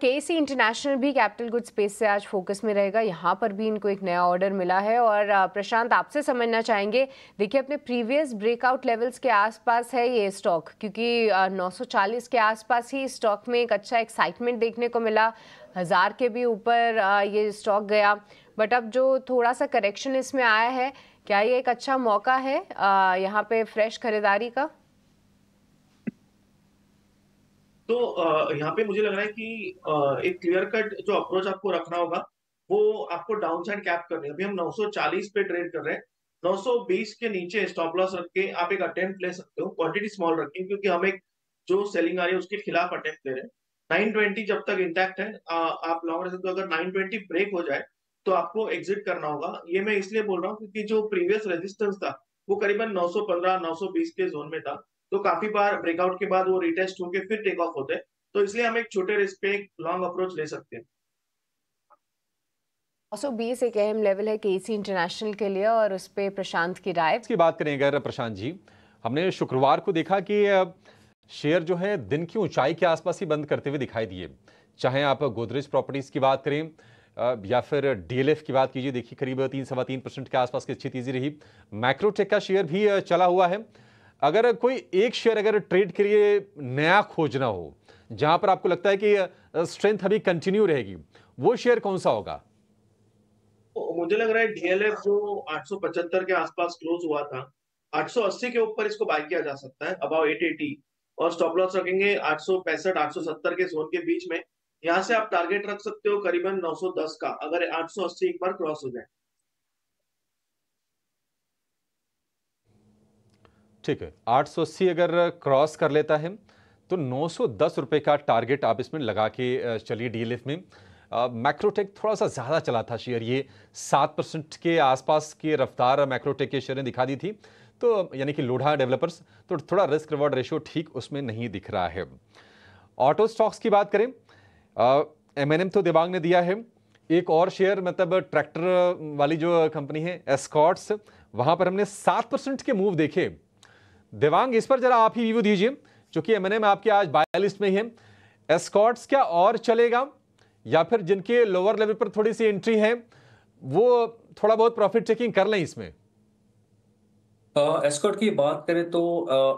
केसी international भी capital good space से आज फोकस में रहेगा यहाँ पर भी इनको एक नया ऑर्डर मिला है और प्रशांत आपसे समझना चाहेंगे देखिए अपने प्रीवियस ब्रेकआउट लेवल्स के आसपास है ये स्टॉक क्योंकि 940 के आसपास ही स्टॉक में एक अच्छा एक्साइटमेंट देखने को मिला हज़ार के भी ऊपर ये स्टॉक गया बट अब जो थोड़ा सा करेक्शन इसमें आया है क्या ये एक अच्छा मौका है यहाँ पे फ्रेश खरीदारी का तो यहाँ पे मुझे लग रहा है कि एक क्लियर कट जो अप्रोच आपको रखना होगा वो आपको डाउन साइड कैप करनी है अभी हम 940 पे ट्रेड कर रहे हैं 920 के नीचे स्टॉप लॉस रख के आप एक अटेम्प्ट ले सकते हो क्वांटिटी स्मॉल रखें क्योंकि हम एक जो सेलिंग आ रही है उसके खिलाफ अटेम्प्ट ले रहे हैं नाइन ट्वेंटी जब तक इंटैक्ट है आ, आप लॉन्ग रह सकते हो अगर ट्वेंटी ब्रेक हो जाए तो आपको एग्जिट करना होगा ये मैं इसलिए बोल रहा हूँ क्योंकि जो प्रीवियस रेजिस्टेंस था वो करीबन सौ बीस के जोन में था तो काफी बार ब्रेकआउट के बाद वो रिटेस्ट होके फिर टेक ऑफ होते हैं तो इसलिए हम एक छोटे रिस्क पे एक लॉन्ग अप्रोच ले सकते हैं सौ बीस एक अहम लेवल है केसी इंटरनेशनल e के लिए और उस पर प्रशांत की राय की बात करें अगर प्रशांत जी हमने शुक्रवार को देखा कि शेयर जो है दिन की ऊंचाई के आसपास ही बंद करते हुए दिखाई दिए चाहे आप गोदरेज प्रॉपर्टीज की बात करें या फिर डीएलएफ की बात कीजिए देखिए करीब तीन सवा तीन परसेंट के आसपास की अच्छी तेजी रही मैक्रोटेक का शेयर भी चला हुआ है अगर कोई एक शेयर अगर ट्रेड के लिए नया खोजना हो जहां पर आपको लगता है कि स्ट्रेंथ अभी कंटिन्यू रहेगी वो शेयर कौन सा होगा मुझे लग रहा है डीएलएफ जो आठ के आसपास क्लोज हुआ था 880 के ऊपर इसको बाय किया जा सकता है अबाउ 880 और स्टॉप लॉस रखेंगे आठ सौ के जोन के बीच में यहाँ से आप टारगेट रख सकते हो करीबन 910 का अगर 880 एक बार क्रॉस हो जाए ठीक है अस्सी अगर क्रॉस कर लेता है तो नौ सौ दस रुपए का टारगेट आप इसमें लगा के चलिए डीएलएफ में मैक्रोटेक थोड़ा सा ज़्यादा चला था शेयर ये सात परसेंट के आसपास की रफ्तार मैक्रोटेक के शेयर ने दिखा दी थी तो यानी कि लोढ़ा डेवलपर्स तो थोड़ा रिस्क रिवॉर्ड रेशियो ठीक उसमें नहीं दिख रहा है ऑटो स्टॉक्स की बात करें एम एन एम तो दिमाग ने दिया है एक और शेयर मतलब ट्रैक्टर वाली जो कंपनी है एस्कॉट्स वहाँ पर हमने सात परसेंट के मूव देखे देवांग इस पर जरा आप ही रिव्यू दीजिए चूंकि एम में आपके आज बायलिस्ट में ही है एस्कॉट्स क्या और चलेगा या फिर जिनके लोअर लेवल पर थोड़ी सी एंट्री है वो थोड़ा बहुत प्रॉफिट टेकिंग कर लें इसमें एस्कॉट की बात करें तो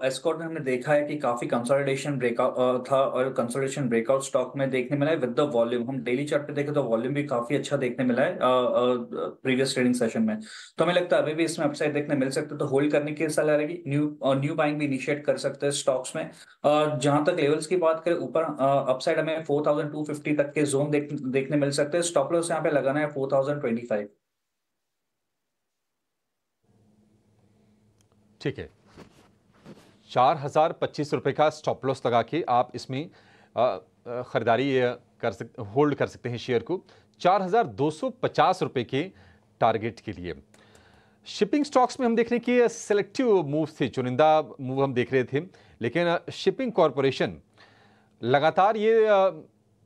एस्कॉट में हमने देखा है कि काफी कंसोलिडेशन ब्रेकआउट था और कंसोलिडेशन ब्रेकआउट स्टॉक में देखने मिला है विद द वॉल्यूम हम डेली चार्ट पे देखें तो वॉल्यूम भी काफी अच्छा देखने मिला है प्रीवियस ट्रेडिंग सेशन में तो हमें लगता है अभी भी इसमें अपसाइड देखने मिल सकते तो होल्ड करने की सलाह रहेगी न्यू न्यू बाइंग भी इनिशिएट कर सकते हैं स्टॉक्स में जहां तक लेवल्स की बात करें ऊपर अपसाइड हमें फोर तक के जोन देखने मिल सकते हैं स्टॉप लॉस यहाँ पे लगाना है फोर ठीक है चार हज़ार पच्चीस रुपये का स्टॉप लॉस लगा के आप इसमें ख़रीदारी कर सक होल्ड कर सकते हैं शेयर को चार हज़ार दो सौ पचास रुपये के टारगेट के लिए शिपिंग स्टॉक्स में हम देख रहे हैं कि सेलेक्टिव मूव थे चुनिंदा मूव हम देख रहे थे लेकिन शिपिंग कॉरपोरेशन लगातार ये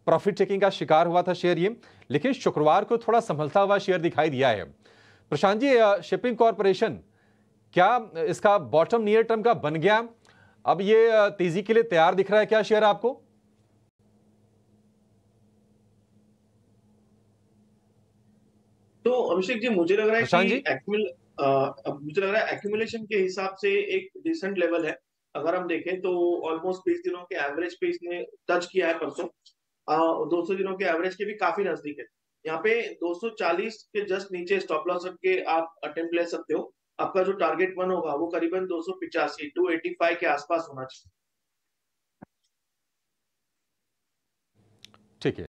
प्रॉफिट चेकिंग का शिकार हुआ था शेयर ये लेकिन शुक्रवार को थोड़ा संभलता हुआ शेयर दिखाई दिया है प्रशांत जी शिपिंग कॉरपोरेशन क्या इसका बॉटम नियर टर्म का बन गया अब ये तेजी के लिए तैयार दिख रहा है क्या शेयर आपको तो अभिषेक जी मुझे लग रहा है कि एक्मुल, मुझे लग रहा है एक्यूमुलेशन के हिसाब से एक डिसेंट लेवल है अगर हम देखें तो ऑलमोस्ट बीस दिनों के एवरेज पे इसने टच किया है परसों दो सौ दिनों के एवरेज के भी काफी नजदीक है यहाँ पे 240 के जस्ट नीचे स्टॉप लॉस के आप अटेम्प्ट ले सकते हो आपका जो टारगेट वन होगा वो करीबन दो सौ पिचासी टू एटी फाइव के आसपास होना चाहिए ठीक है